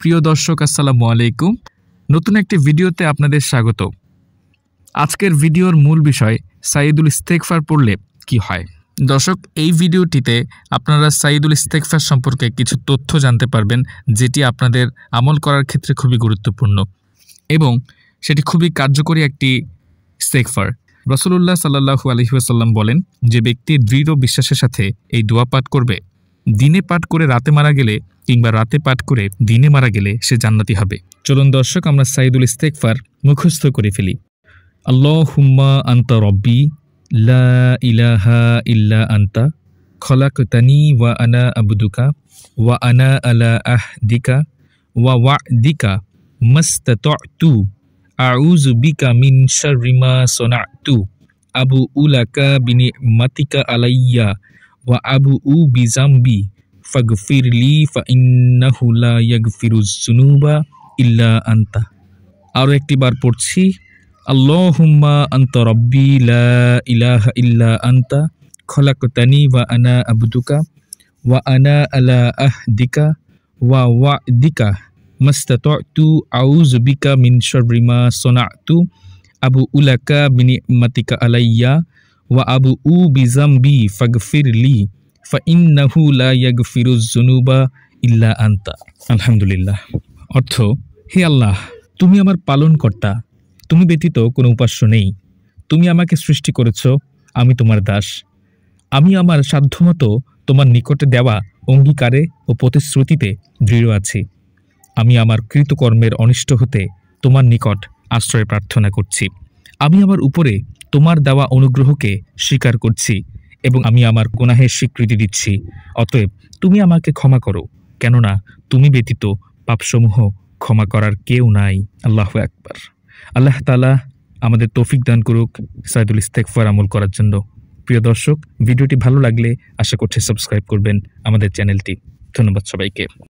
প্রিয় দর্শক আসসালামু আলাইকুম নতুন একটি ভিডিওতে আপনাদের স্বাগত আজকের ভিডিওর মূল বিষয় সাইদুল ইস্তেকফার পড়লে কি হয় দর্শক এই ভিডিওটিতে আপনারা সাইদুল ইস্তেকফার সম্পর্কে কিছু তথ্য জানতে পারবেন যেটি আপনাদের আমল করার ক্ষেত্রে খুবই গুরুত্বপূর্ণ এবং সেটি খুবই কার্যকরী একটি ইস্তেকফার রসুল্লাহ সাল্লাহু আলহিহাসাল্লাম বলেন যে ব্যক্তি দৃঢ় বিশ্বাসের সাথে এই দোয়া পাঠ করবে দিনে পাঠ করে রাতে মারা গেলে কিংবা রাতে পাঠ করে দিনে মারা গেলে সে জান্নাতি হবে চলুন দর্শক আমরা সাইদুল ইস্তেকফার মুখস্থ করে ফেলি আল্লাহ হুম্মা আন্তা রব্বি লা ইলাহা ইল্লা আন্তা খলাকতানি ওয়া আনা আবুদুকা ওয়া আনা আলা আহ দিকা ওয়া ওয়া দিকা মস্তু আউজু বিকা মিন শরিমা সোনা তু আবু উলাকা বিনি মাতিকা আলাইয়া وأبوء بذنبي فاغفر لي فإنه لا يغفر الذنوب إلا أنت আরও একটিবার পড়ছি আল্লাহুম্মা আন্ত রব্বি লা ইলাহা ইল্লা আন্তা খলাকতানি ওয়া আনা আবদুকা ওয়া আনা আলা আহদিকা ওয়া ওয়াদিকা মাস্তাতু আউযু বিকা মিন শাররি মা সানাতু আবু উলাকা বিনিমাতিকা আলাইয়া ওয়া আবু উ বিজাম্বি ফাগফির লি ফা লা ইয়াগফিরুজ জুনুবা ইল্লা আনতা আলহামদুলিল্লাহ অর্থ হে আল্লাহ তুমি আমার পালনকর্তা তুমি ব্যতীত কোনো উপাস্য নেই তুমি আমাকে সৃষ্টি করেছ আমি তোমার দাস আমি আমার সাধ্যমতো তোমার নিকটে দেওয়া অঙ্গীকারে ও প্রতিশ্রুতিতে দৃঢ় আছি আমি আমার কৃতকর্মের অনিষ্ট হতে তোমার নিকট আশ্রয় প্রার্থনা করছি আমি আমার উপরে তোমার দেওয়া অনুগ্রহকে স্বীকার করছি এবং আমি আমার গুনাহের স্বীকৃতি দিচ্ছি অতএব তুমি আমাকে ক্ষমা করো কেননা তুমি ব্যতীত পাপসমূহ ক্ষমা করার কেউ নাই আল্লাহ একবার আল্লাহ তালা আমাদের তৌফিক দান করুক সাইদুল ইস্তেকফার আমল করার জন্য প্রিয় দর্শক ভিডিওটি ভালো লাগলে আশা করছি সাবস্ক্রাইব করবেন আমাদের চ্যানেলটি ধন্যবাদ সবাইকে